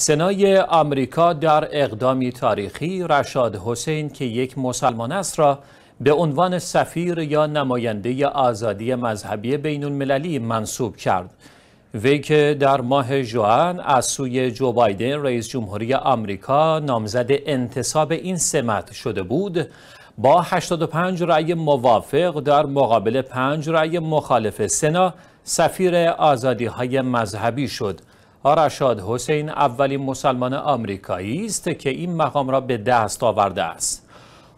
سنای آمریکا در اقدامی تاریخی رشاد حسین که یک مسلمان است را به عنوان سفیر یا نماینده آزادی مذهبی بین المللی منصوب کرد وی که در ماه جوان از سوی جو بایدن رئیس جمهوری آمریکا نامزد انتصاب این سمت شده بود با 85 رأی موافق در مقابل 5 رأی مخالف سنا سفیر آزادی های مذهبی شد آرشاد حسین اولین مسلمان آمریکایی است که این مقام را به دست آورده است.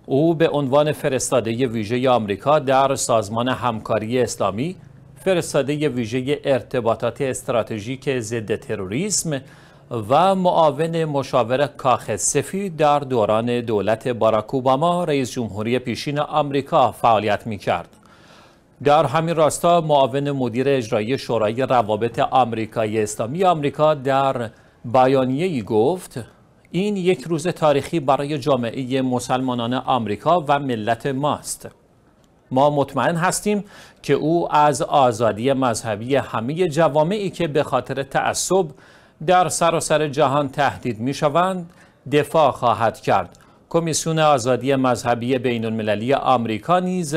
او به عنوان فرستاده ویژه آمریکا در سازمان همکاری اسلامی، فرستاده ویژه ارتباطات استراتژیک ضد تروریسم و معاون مشاور کاخ سفید در دوران دولت باراک اوباما رئیس جمهوری پیشین آمریکا فعالیت می کرد. در همین راستا معاون مدیر اجرایی شورای روابط آمریکایی اسلامی آمریکا در بیانیه ای گفت این یک روز تاریخی برای جامعه مسلمانان آمریکا و ملت ماست ما مطمئن هستیم که او از آزادی مذهبی همه جوامعی که به خاطر تعصب در سراسر سر جهان تهدید می شوند دفاع خواهد کرد کمیسیون آزادی مذهبی بین المللی آمریکا نیز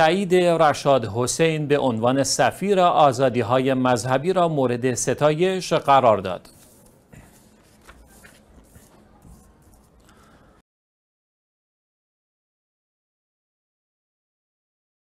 تایید رشاد حسین به عنوان سفیر آزادی های مذهبی را مورد ستایش قرار داد.